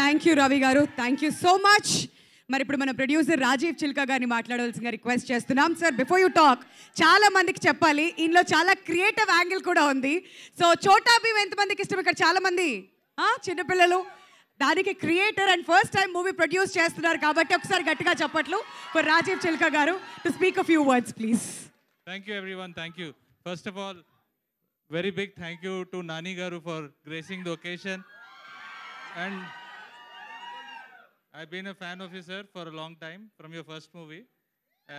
Thank you Ravi గారు thank you so much మరి ఇప్పుడు మన ప్రొడ్యూసర్ రాజీవ్ చిల్కా గారిని మాట్లాడవలసిందిగా రిక్వెస్ట్ చేస్తున్నాం సార్ బిఫోర్ యూ టాక్ చాలా మందికి చెప్పాలి ఇందులో చాలా క్రియేటివ్ యాంగిల్ కూడా ఉంది సో చోటా భీమ్ ఎంతమందికి ఇష్టం ఇక్కడ చాలామంది చిన్నపిల్లలు దానికి creator and first time movie produce చేస్తున్నారు కాబట్టి ఒకసారి గట్టిగా చెప్పట్లు for Rajeev Chilka garu to speak a few words please thank you everyone thank you first of all very big thank you to Nani garu for gracing the occasion and I been a fan of you sir for a long time from your first movie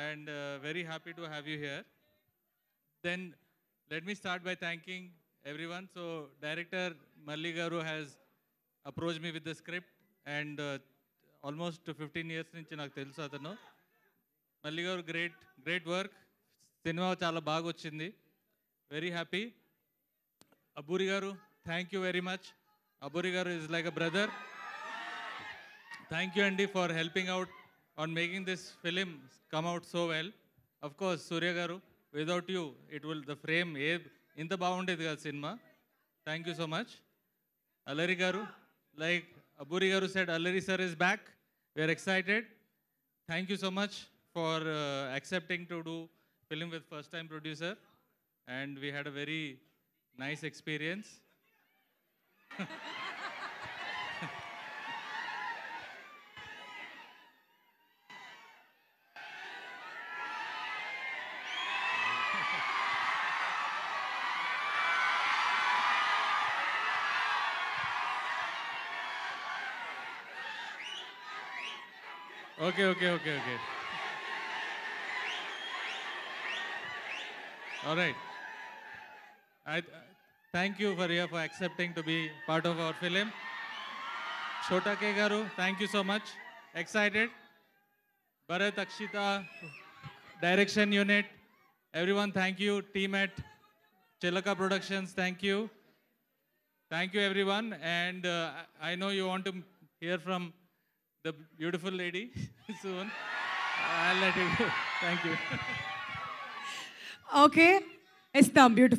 and very happy to have you here then let me start by thanking everyone so director Malli garu has approach me with the script and almost fifteen years నుంచి నాకు తెలుసు అతను మల్లి గారు great great work cinema చాలా బాగా వచ్చింది very happy Abburi garu thank you very much Abburi garu is like a brother thank you అండి for helping out on making this film come out so well of course Surya garu without you it will the frame ఏ ఇంత బాగుండేది కదా సినిమా thank you so much Allari garu like Abburi garu said Allari sir is back we are excited thank you so much for accepting to do film with first time producer and we had a very nice experience Okay, okay, okay, okay. All right. I, uh, thank you, Varia, for accepting to be part of our film. Shota K. Garu, thank you so much. Excited. Bharat, Akshita, direction unit. Everyone, thank you. Team at Chilaka Productions, thank you. Thank you, everyone. And uh, I know you want to hear from the beautiful lady soon. I'll let you go. Thank you. Okay. It's the beautiful.